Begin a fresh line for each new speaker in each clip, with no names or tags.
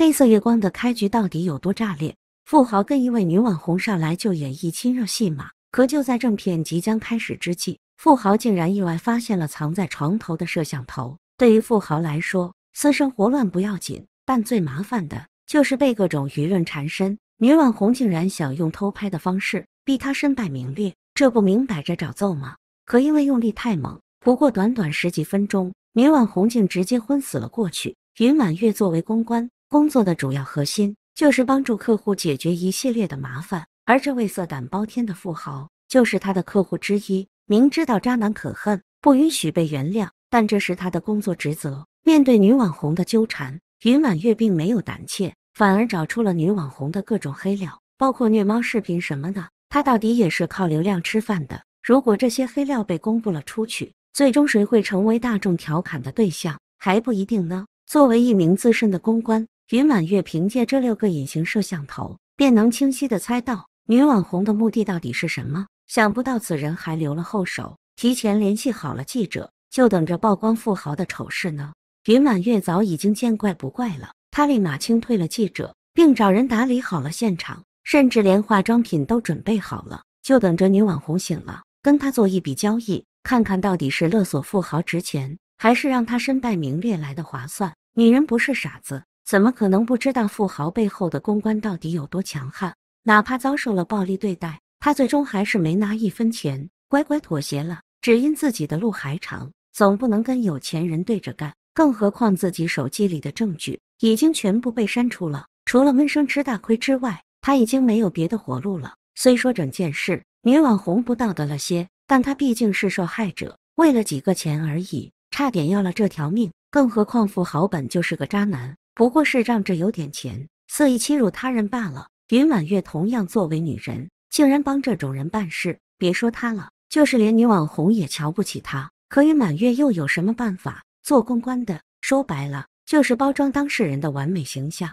黑色月光的开局到底有多炸裂？富豪跟一位女网红上来就演绎亲热戏码，可就在正片即将开始之际，富豪竟然意外发现了藏在床头的摄像头。对于富豪来说，私生活乱不要紧，但最麻烦的就是被各种舆论缠身。女网红竟然想用偷拍的方式逼他身败名裂，这不明摆着找揍吗？可因为用力太猛，不过短短十几分钟，女网红竟直接昏死了过去。云满月作为公关。工作的主要核心就是帮助客户解决一系列的麻烦，而这位色胆包天的富豪就是他的客户之一。明知道渣男可恨，不允许被原谅，但这是他的工作职责。面对女网红的纠缠，云满月并没有胆怯，反而找出了女网红的各种黑料，包括虐猫视频什么的。他到底也是靠流量吃饭的，如果这些黑料被公布了出去，最终谁会成为大众调侃的对象还不一定呢。作为一名资深的公关，云满月凭借这六个隐形摄像头，便能清晰的猜到女网红的目的到底是什么。想不到此人还留了后手，提前联系好了记者，就等着曝光富豪的丑事呢。云满月早已经见怪不怪了，她立马清退了记者，并找人打理好了现场，甚至连化妆品都准备好了，就等着女网红醒了，跟她做一笔交易，看看到底是勒索富豪值钱，还是让他身败名裂来的划算。女人不是傻子。怎么可能不知道富豪背后的公关到底有多强悍？哪怕遭受了暴力对待，他最终还是没拿一分钱，乖乖妥协了。只因自己的路还长，总不能跟有钱人对着干。更何况自己手机里的证据已经全部被删除了，除了闷声吃大亏之外，他已经没有别的活路了。虽说整件事女网红不道德了些，但她毕竟是受害者，为了几个钱而已，差点要了这条命。更何况富豪本就是个渣男。不过是仗着有点钱，肆意欺辱他人罢了。云满月同样作为女人，竟然帮这种人办事，别说她了，就是连女网红也瞧不起她。可云满月又有什么办法？做公关的，说白了就是包装当事人的完美形象。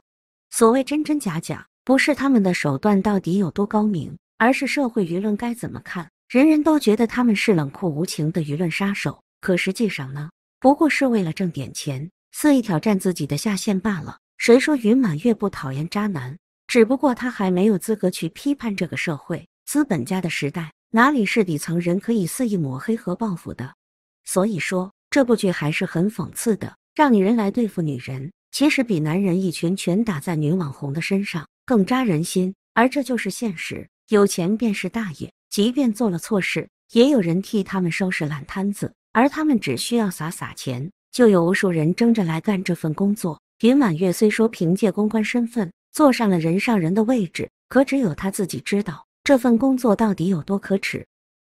所谓真真假假，不是他们的手段到底有多高明，而是社会舆论该怎么看。人人都觉得他们是冷酷无情的舆论杀手，可实际上呢，不过是为了挣点钱。肆意挑战自己的下限罢了。谁说云满月不讨厌渣男？只不过他还没有资格去批判这个社会，资本家的时代哪里是底层人可以肆意抹黑和报复的？所以说，这部剧还是很讽刺的。让女人来对付女人，其实比男人一拳拳打在女网红的身上更扎人心。而这就是现实：有钱便是大爷，即便做了错事，也有人替他们收拾烂摊子，而他们只需要撒撒钱。就有无数人争着来干这份工作。云满月虽说凭借公关身份坐上了人上人的位置，可只有她自己知道这份工作到底有多可耻。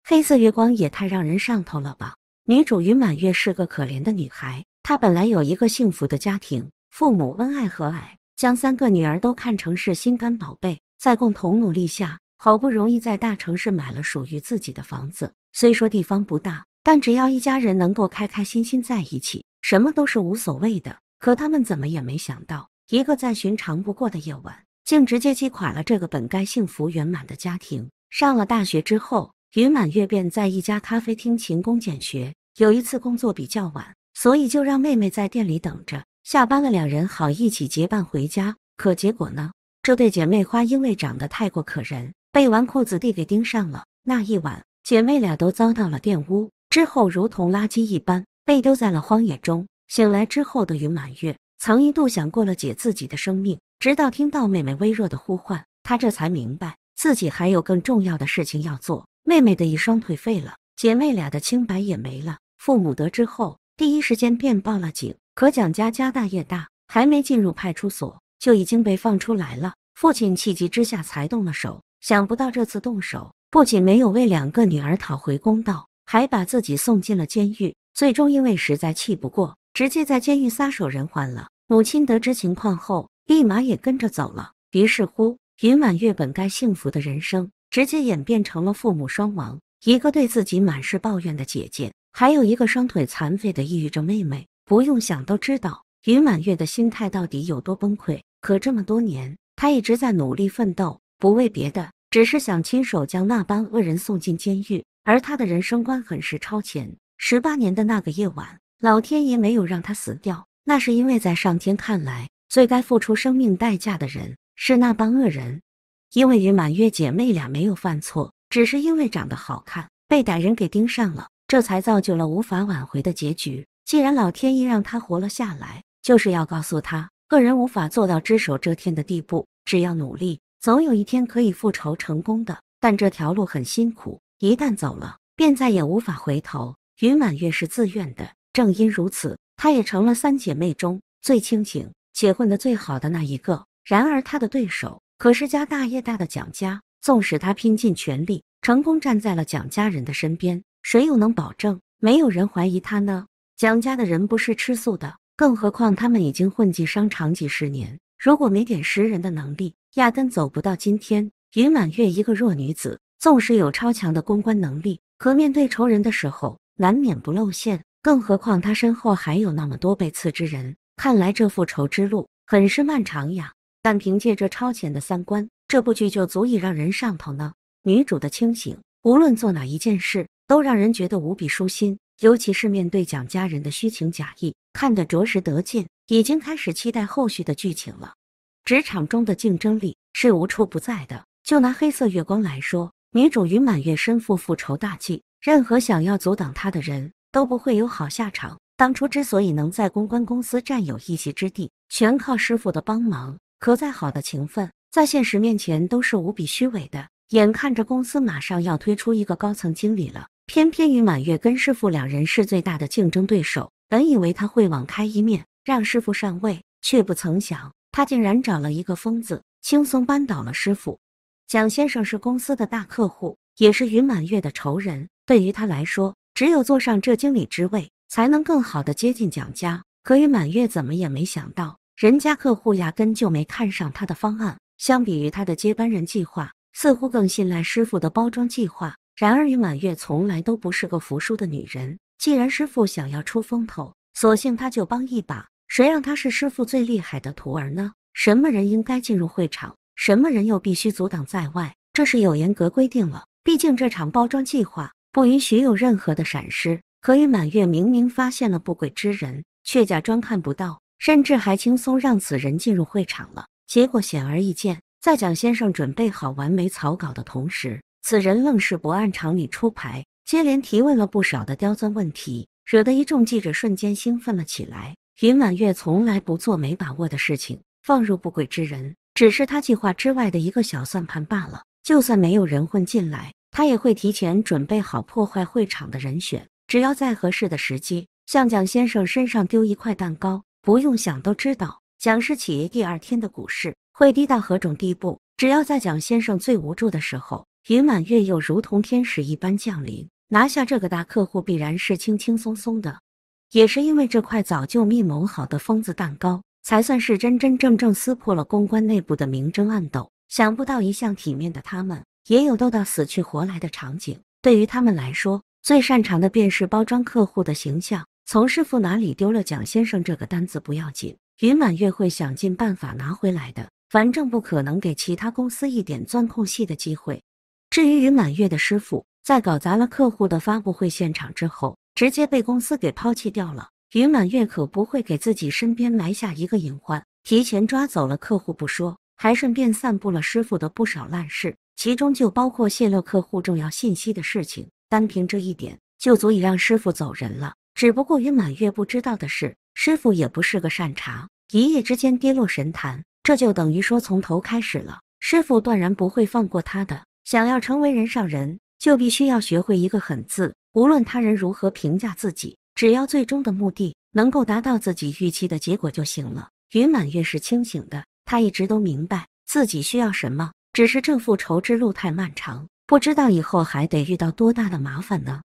黑色月光也太让人上头了吧！女主云满月是个可怜的女孩，她本来有一个幸福的家庭，父母恩爱和蔼，将三个女儿都看成是心肝宝贝。在共同努力下，好不容易在大城市买了属于自己的房子，虽说地方不大。但只要一家人能够开开心心在一起，什么都是无所谓的。可他们怎么也没想到，一个再寻常不过的夜晚，竟直接击垮了这个本该幸福圆满的家庭。上了大学之后，云满月便在一家咖啡厅勤工俭学。有一次工作比较晚，所以就让妹妹在店里等着。下班了，两人好一起结伴回家。可结果呢？这对姐妹花因为长得太过可人，被纨绔子弟给盯上了。那一晚，姐妹俩都遭到了玷污。之后如同垃圾一般被丢在了荒野中。醒来之后的云满月曾一度想过了解自己的生命，直到听到妹妹微弱的呼唤，她这才明白自己还有更重要的事情要做。妹妹的一双腿废了，姐妹俩的清白也没了。父母得知后，第一时间便报了警。可蒋家家大业大，还没进入派出所就已经被放出来了。父亲气急之下才动了手，想不到这次动手不仅没有为两个女儿讨回公道。还把自己送进了监狱，最终因为实在气不过，直接在监狱撒手人寰了。母亲得知情况后，立马也跟着走了。于是乎，云满月本该幸福的人生，直接演变成了父母双亡，一个对自己满是抱怨的姐姐，还有一个双腿残废的抑郁症妹妹。不用想都知道，云满月的心态到底有多崩溃。可这么多年，她一直在努力奋斗，不为别的，只是想亲手将那帮恶人送进监狱。而他的人生观很是超前。十八年的那个夜晚，老天爷没有让他死掉，那是因为在上天看来，最该付出生命代价的人是那帮恶人。因为与满月姐妹俩没有犯错，只是因为长得好看，被歹人给盯上了，这才造就了无法挽回的结局。既然老天爷让他活了下来，就是要告诉他，恶人无法做到只手遮天的地步，只要努力，总有一天可以复仇成功的。但这条路很辛苦。一旦走了，便再也无法回头。云满月是自愿的，正因如此，她也成了三姐妹中最清醒且混得最好的那一个。然而，她的对手可是家大业大的蒋家，纵使她拼尽全力，成功站在了蒋家人的身边，谁又能保证没有人怀疑她呢？蒋家的人不是吃素的，更何况他们已经混迹商场几十年，如果没点识人的能力，压根走不到今天。云满月一个弱女子。纵使有超强的公关能力，可面对仇人的时候，难免不露馅。更何况他身后还有那么多被刺之人，看来这复仇之路很是漫长呀。但凭借着超前的三观，这部剧就足以让人上头呢。女主的清醒，无论做哪一件事，都让人觉得无比舒心。尤其是面对蒋家人的虚情假意，看得着实得劲，已经开始期待后续的剧情了。职场中的竞争力是无处不在的，就拿《黑色月光》来说。女主于满月身负复仇大计，任何想要阻挡她的人都不会有好下场。当初之所以能在公关公司占有一席之地，全靠师傅的帮忙。可再好的情分，在现实面前都是无比虚伪的。眼看着公司马上要推出一个高层经理了，偏偏于满月跟师傅两人是最大的竞争对手。本以为他会网开一面，让师傅上位，却不曾想他竟然找了一个疯子，轻松扳倒了师傅。蒋先生是公司的大客户，也是云满月的仇人。对于他来说，只有坐上这经理之位，才能更好的接近蒋家。可云满月怎么也没想到，人家客户压根就没看上他的方案。相比于他的接班人计划，似乎更信赖师傅的包装计划。然而，云满月从来都不是个服输的女人。既然师傅想要出风头，索性他就帮一把。谁让他是师傅最厉害的徒儿呢？什么人应该进入会场？什么人又必须阻挡在外？这是有严格规定了。毕竟这场包装计划不允许有任何的闪失。可云满月明明发现了不轨之人，却假装看不到，甚至还轻松让此人进入会场了。结果显而易见，在蒋先生准备好完美草稿的同时，此人愣是不按常理出牌，接连提问了不少的刁钻问题，惹得一众记者瞬间兴奋了起来。云满月从来不做没把握的事情，放入不轨之人。只是他计划之外的一个小算盘罢了。就算没有人混进来，他也会提前准备好破坏会场的人选。只要在合适的时机，向蒋先生身上丢一块蛋糕，不用想都知道，蒋世奇第二天的股市会低到何种地步。只要在蒋先生最无助的时候，云满月又如同天使一般降临，拿下这个大客户，必然是轻轻松松的。也是因为这块早就密谋好的疯子蛋糕。才算是真真正正撕破了公关内部的明争暗斗。想不到一向体面的他们，也有斗到死去活来的场景。对于他们来说，最擅长的便是包装客户的形象。从师傅哪里丢了蒋先生这个单子不要紧，云满月会想尽办法拿回来的。反正不可能给其他公司一点钻空隙的机会。至于云满月的师傅，在搞砸了客户的发布会现场之后，直接被公司给抛弃掉了。云满月可不会给自己身边埋下一个隐患，提前抓走了客户不说，还顺便散布了师傅的不少烂事，其中就包括泄露客户重要信息的事情。单凭这一点，就足以让师傅走人了。只不过云满月不知道的是，师傅也不是个善茬，一夜之间跌落神坛，这就等于说从头开始了。师傅断然不会放过他的。想要成为人上人，就必须要学会一个狠字，无论他人如何评价自己。只要最终的目的能够达到自己预期的结果就行了。云满月是清醒的，他一直都明白自己需要什么，只是这复仇之路太漫长，不知道以后还得遇到多大的麻烦呢。